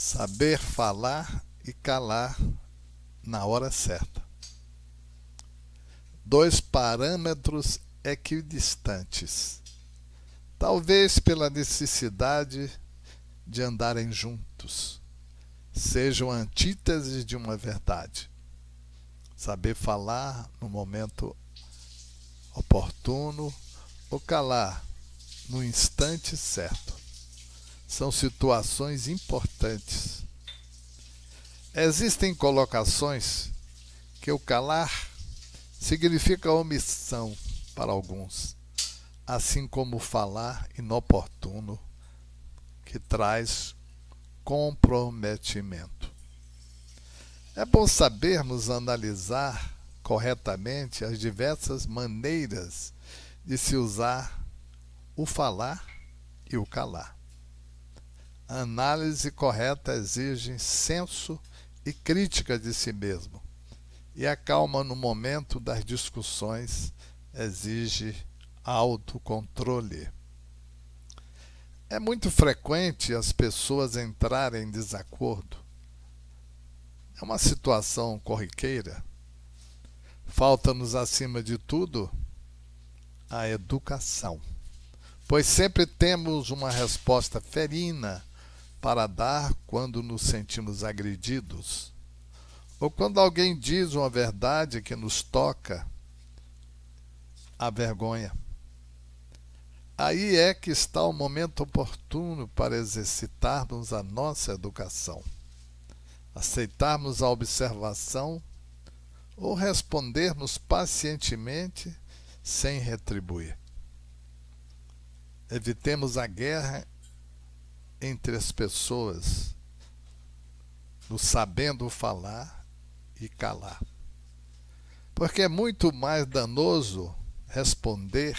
Saber falar e calar na hora certa. Dois parâmetros equidistantes. Talvez pela necessidade de andarem juntos, sejam antíteses de uma verdade. Saber falar no momento oportuno ou calar no instante certo são situações importantes. Existem colocações que o calar significa omissão para alguns, assim como falar inoportuno, que traz comprometimento. É bom sabermos analisar corretamente as diversas maneiras de se usar o falar e o calar análise correta exige senso e crítica de si mesmo. E a calma no momento das discussões exige autocontrole. É muito frequente as pessoas entrarem em desacordo. É uma situação corriqueira. Falta-nos, acima de tudo, a educação, pois sempre temos uma resposta ferina para dar quando nos sentimos agredidos? Ou quando alguém diz uma verdade que nos toca? A vergonha. Aí é que está o momento oportuno para exercitarmos a nossa educação, aceitarmos a observação ou respondermos pacientemente sem retribuir. Evitemos a guerra entre as pessoas no sabendo falar e calar. Porque é muito mais danoso responder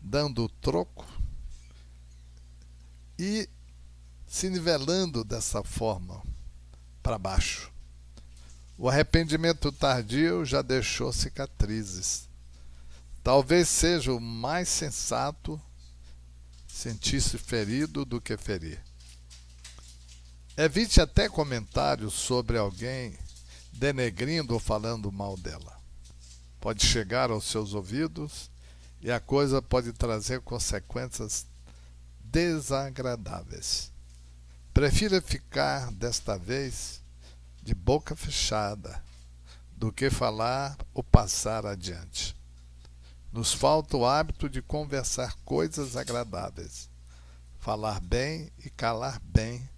dando troco e se nivelando dessa forma para baixo. O arrependimento tardio já deixou cicatrizes. Talvez seja o mais sensato sentir-se ferido do que ferir. Evite até comentários sobre alguém denegrindo ou falando mal dela. Pode chegar aos seus ouvidos e a coisa pode trazer consequências desagradáveis. Prefira ficar, desta vez, de boca fechada do que falar ou passar adiante. Nos falta o hábito de conversar coisas agradáveis, falar bem e calar bem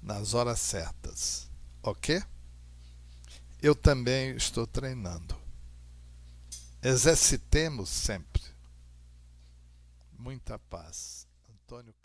nas horas certas, ok? Eu também estou treinando. Exercitemos sempre. Muita paz. Antônio